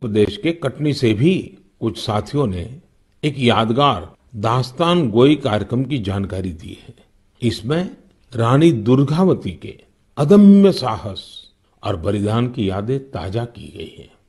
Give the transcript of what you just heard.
प्रदेश के कटनी से भी कुछ साथियों ने एक यादगार दास्तान गोई कार्यक्रम की जानकारी दी है इसमें रानी दुर्गावती के अदम्य साहस और बलिदान की यादें ताजा की गई हैं